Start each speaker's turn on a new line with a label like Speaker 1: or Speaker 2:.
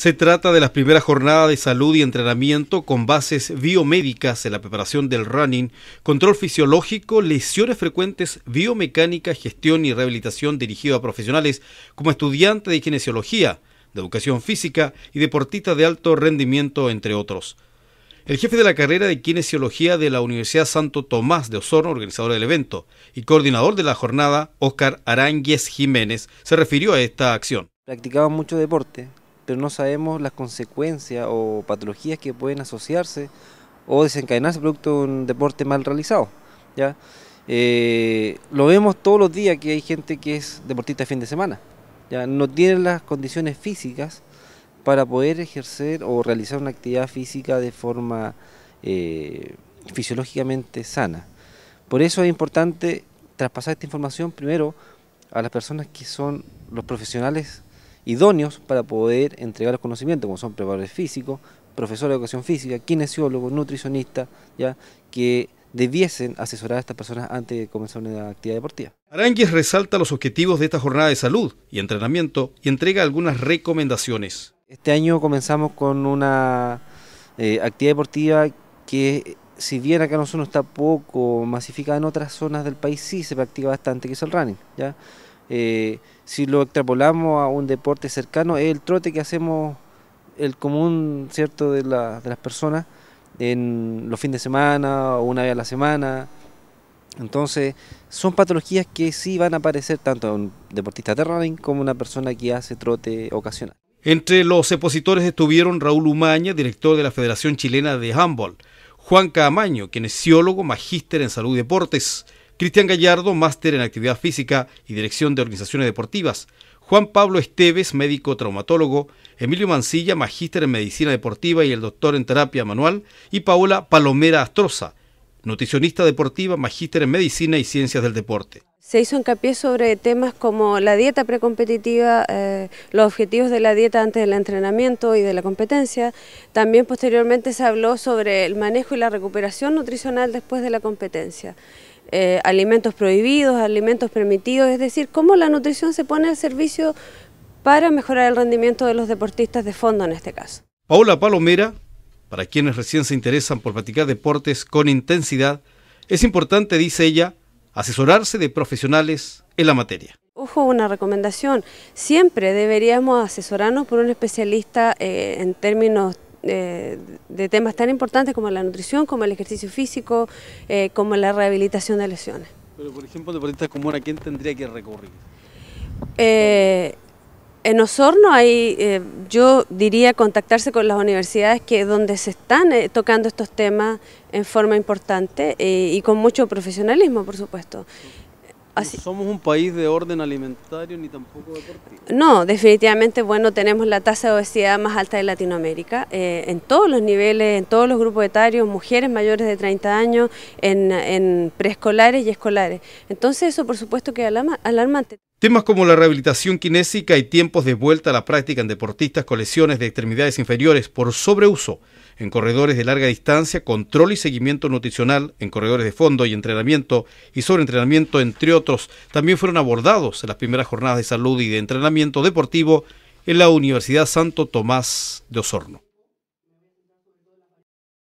Speaker 1: Se trata de las primeras jornadas de salud y entrenamiento con bases biomédicas en la preparación del running, control fisiológico, lesiones frecuentes, biomecánica, gestión y rehabilitación dirigido a profesionales como estudiante de kinesiología, de educación física y deportistas de alto rendimiento, entre otros. El jefe de la carrera de kinesiología de la Universidad Santo Tomás de Osorno, organizador del evento, y coordinador de la jornada, Oscar Aránguez Jiménez, se refirió a esta acción.
Speaker 2: Practicaba mucho deporte, pero no sabemos las consecuencias o patologías que pueden asociarse o desencadenarse producto de un deporte mal realizado. ¿ya? Eh, lo vemos todos los días que hay gente que es deportista de fin de semana. ¿ya? No tiene las condiciones físicas para poder ejercer o realizar una actividad física de forma eh, fisiológicamente sana. Por eso es importante traspasar esta información primero a las personas que son los profesionales idóneos para poder entregar los conocimientos, como son preparadores físicos, profesores de educación física, ...kinesiólogos, nutricionistas, ya que debiesen asesorar a estas personas antes de comenzar una actividad
Speaker 1: deportiva. Aranguis resalta los objetivos de esta jornada de salud y entrenamiento y entrega algunas recomendaciones.
Speaker 2: Este año comenzamos con una eh, actividad deportiva que si bien acá en nosotros está poco masificada en otras zonas del país, sí se practica bastante, que es el running. ¿ya? Eh, si lo extrapolamos a un deporte cercano, es el trote que hacemos el común cierto de, las personas en los fines de semana o una vez a la semana. Entonces, son patologías que sí van a aparecer tanto a un deportista de running como a una persona que hace trote ocasional.
Speaker 1: Entre los expositores estuvieron Raúl Umaña, director de la Federación Chilena de Handball, Juan Camaño, quien es ciólogo, magíster en salud y deportes, Cristian Gallardo, máster en actividad física y dirección de organizaciones deportivas, Juan Pablo Esteves, médico traumatólogo, Emilio Mancilla, magíster en medicina deportiva y el doctor en terapia manual, y Paola Palomera Astroza, nutricionista deportiva, magíster en medicina y ciencias del deporte.
Speaker 3: Se hizo hincapié sobre temas como la dieta precompetitiva, eh, los objetivos de la dieta antes del entrenamiento y de la competencia. También posteriormente se habló sobre el manejo y la recuperación nutricional después de la competencia. Eh, alimentos prohibidos, alimentos permitidos, es decir, cómo la nutrición se pone al servicio para mejorar el rendimiento de los deportistas de fondo en este caso.
Speaker 1: Paula Palomera, para quienes recién se interesan por practicar deportes con intensidad, es importante, dice ella, asesorarse de profesionales en la materia.
Speaker 3: Ojo, una recomendación, siempre deberíamos asesorarnos por un especialista eh, en términos eh, de temas tan importantes como la nutrición, como el ejercicio físico, eh, como la rehabilitación de lesiones.
Speaker 1: Pero, por ejemplo, deportistas como ahora, ¿quién tendría que recurrir?
Speaker 3: Eh, en Osorno hay, yo diría contactarse con las universidades que donde se están tocando estos temas en forma importante y con mucho profesionalismo, por supuesto.
Speaker 1: No somos un país de orden alimentario ni tampoco
Speaker 3: No, definitivamente, bueno, tenemos la tasa de obesidad más alta de Latinoamérica, eh, en todos los niveles, en todos los grupos etarios, mujeres mayores de 30 años, en, en preescolares y escolares. Entonces eso, por supuesto, que es alarmante.
Speaker 1: Temas como la rehabilitación kinésica y tiempos de vuelta a la práctica en deportistas con lesiones de extremidades inferiores por sobreuso en corredores de larga distancia, control y seguimiento nutricional en corredores de fondo y entrenamiento y sobreentrenamiento, entre otros, también fueron abordados en las primeras jornadas de salud y de entrenamiento deportivo en la Universidad Santo Tomás de Osorno.